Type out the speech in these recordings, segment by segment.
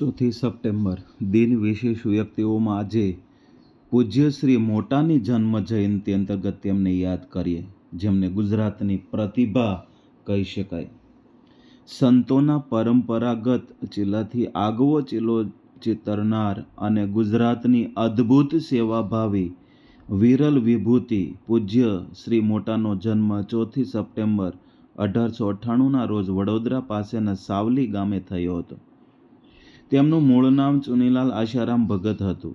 ચોથી સપ્ટેમ્બર દિન વિશેષ વ્યક્તિઓમાં આજે પૂજ્ય શ્રી મોટાની જન્મ જયંતિ અંતર્ગત તેમને યાદ કરીએ જેમને ગુજરાતની પ્રતિભા કહી શકાય સંતોના પરંપરાગત ચિલ્લાથી આગવો ચિલ્લો ચિતરનાર અને ગુજરાતની અદ્ભુત સેવાભાવી વિરલ વિભૂતિ પૂજ્ય શ્રી મોટાનો જન્મ ચોથી સપ્ટેમ્બર અઢારસો અઠ્ઠાણુંના રોજ વડોદરા પાસેના સાવલી ગામે થયો હતો તેમનું મૂળ નામ ચુનીલાલ આશારામ ભગત હતું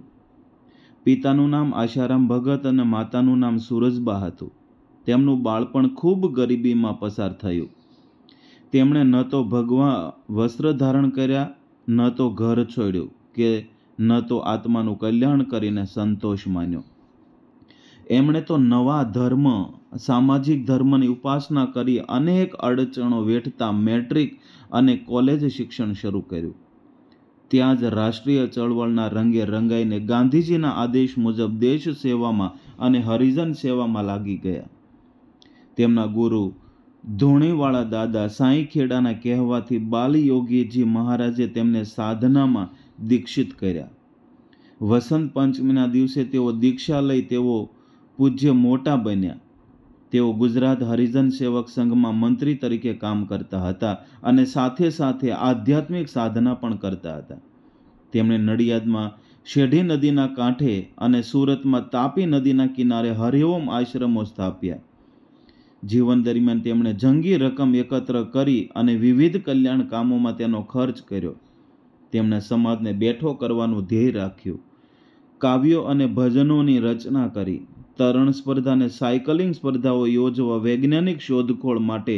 પિતાનું નામ આશારામ ભગત અને માતાનું નામ સૂરજબા હતું તેમનું બાળપણ ખૂબ ગરીબીમાં પસાર થયું તેમણે ન તો ભગવા વસ્ત્ર ધારણ કર્યા ન તો ઘર છોડ્યું કે ન તો આત્માનું કલ્યાણ કરીને સંતોષ માન્યો એમણે તો નવા ધર્મ સામાજિક ધર્મની ઉપાસના કરી અનેક અડચણો વેઠતા મેટ્રિક અને કોલેજ શિક્ષણ શરૂ કર્યું ત્યાં જ રાષ્ટ્રીય ચળવળના રંગે રંગાઈને ગાંધીજીના આદેશ મુજબ દેશ સેવામાં અને હરિજન સેવામાં લાગી ગયા તેમના ગુરુ ધોણીવાળા દાદા સાંઈખેડાના કહેવાથી બાલયોગીજી મહારાજે તેમને સાધનામાં દીક્ષિત કર્યા વસંત પંચમીના દિવસે તેઓ દીક્ષા લઈ તેઓ પૂજ્ય મોટા બન્યા તેઓ ગુજરાત હરિજન સેવક સંઘમાં મંત્રી તરીકે કામ કરતા હતા અને સાથે સાથે આધ્યાત્મિક સાધના પણ કરતા હતા તેમણે નડિયાદમાં શેઢી નદીના કાંઠે અને સુરતમાં તાપી નદીના કિનારે હરિઓમ આશ્રમો સ્થાપ્યા જીવન દરમિયાન તેમણે જંગી રકમ એકત્ર કરી અને વિવિધ કલ્યાણ કામોમાં તેનો ખર્ચ કર્યો તેમણે સમાજને બેઠો કરવાનું ધ્યેય રાખ્યું કાવ્યો અને ભજનોની રચના કરી તરણ સ્પર્ધા અને સાયકલિંગ સ્પર્ધાઓ યોજવા વૈજ્ઞાનિક શોધખોળ માટે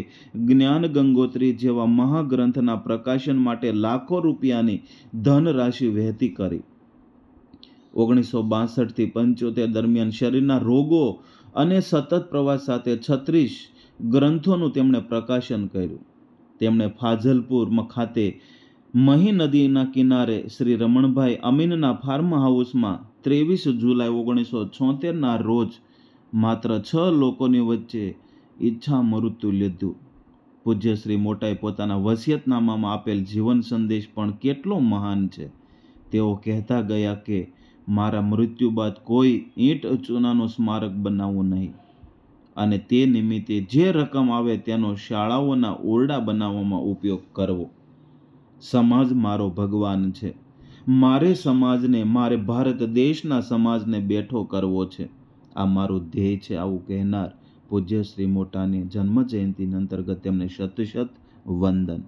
જ્ઞાન ગંગોત્રી જેવા મહાગ્રંથના પ્રકાશન માટે લાખો રૂપિયાની ધનરાશિ વહેતી કરી ઓગણીસો બાસઠથી પંચોતેર દરમિયાન શરીરના રોગો અને સતત પ્રવાસ સાથે છત્રીસ ગ્રંથોનું તેમણે પ્રકાશન કર્યું તેમણે ફાઝલપુરમાં ખાતે મહી નદીના કિનારે શ્રી રમણભાઈ અમીનના ફાર્મ હાઉસમાં ત્રેવીસ જુલાઈ ઓગણીસો છોતેરના રોજ માત્ર છ લોકોની વચ્ચે ઈચ્છા મૃત્યુ લીધું પૂજ્ય શ્રી મોટાએ પોતાના વસિયતનામામાં આપેલ જીવન સંદેશ પણ કેટલો મહાન છે તેઓ કહેતા ગયા કે મારા મૃત્યુ બાદ કોઈ ઈંટ ચૂનાનો સ્મારક બનાવવું નહીં અને તે નિમિત્તે જે રકમ આવે તેનો શાળાઓના ઓરડા બનાવવામાં ઉપયોગ કરવો સમાજ મારો ભગવાન છે મારે સમાજને મારે ભારત દેશના સમાજને બેઠો કરવો છે આ મારું ધ્યેય છે આવું કહેનાર પૂજ્ય શ્રી મોટાની જન્મ જયંતિના અંતર્ગત તેમને શત શત વંદન